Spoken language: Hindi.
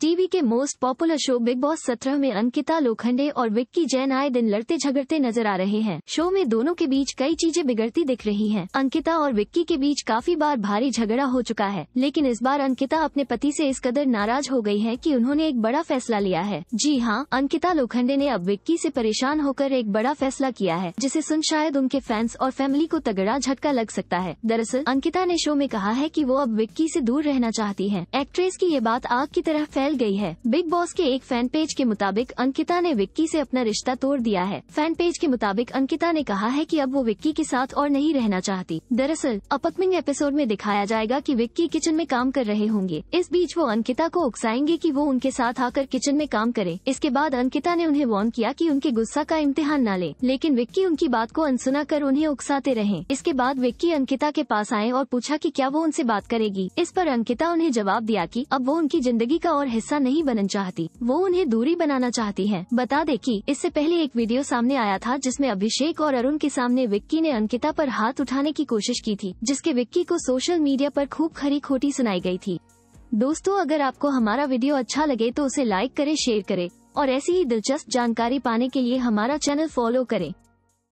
टीवी के most popular show Bigg Boss सत्रह में अंकिता लोखंडे और विक्की जैन आए दिन लड़ते झगड़ते नजर आ रहे हैं शो में दोनों के बीच कई चीजें बिगड़ती दिख रही हैं। अंकिता और विक्की के बीच काफी बार भारी झगड़ा हो चुका है लेकिन इस बार अंकिता अपने पति से इस कदर नाराज हो गई है की उन्होंने एक बड़ा फैसला लिया है जी हाँ अंकिता लोखंडे ने अब विक्की ऐसी परेशान होकर एक बड़ा फैसला किया है जिसे सुन शायद उनके फैंस और फैमिली को तगड़ा झटका लग सकता है दरअसल अंकिता ने शो में कहा है की वो अब विक्की ऐसी दूर रहना चाहती है एक्ट्रेस की ये बात आग की तरह फैल फैल गई है बिग बॉस के एक फैन पेज के मुताबिक अंकिता ने विक्की से अपना रिश्ता तोड़ दिया है फैन पेज के मुताबिक अंकिता ने कहा है कि अब वो विक्की के साथ और नहीं रहना चाहती दरअसल अपकमिंग एपिसोड में दिखाया जाएगा कि विक्की किचन में काम कर रहे होंगे इस बीच वो अंकिता को उकसाएंगे की वो उनके साथ आकर किचन में काम करे इसके बाद अंकिता ने उन्हें वार्न किया कि उनके गुस्सा का इम्तिहान न ले लेकिन विक्की उनकी बात को अनसुना कर उन्हें उकसाते रहे इसके बाद विक्की अंकिता के पास आए और पूछा की क्या वो उनसे बात करेगी इस पर अंकिता उन्हें जवाब दिया की अब वो उनकी जिंदगी का और हिस्सा नहीं बनना चाहती वो उन्हें दूरी बनाना चाहती हैं। बता दे कि इससे पहले एक वीडियो सामने आया था जिसमें अभिषेक और अरुण के सामने विक्की ने अंकिता पर हाथ उठाने की कोशिश की थी जिसके विक्की को सोशल मीडिया पर खूब खरी खोटी सुनाई गई थी दोस्तों अगर आपको हमारा वीडियो अच्छा लगे तो उसे लाइक करे शेयर करे और ऐसी ही दिलचस्प जानकारी पाने के लिए हमारा चैनल फॉलो करें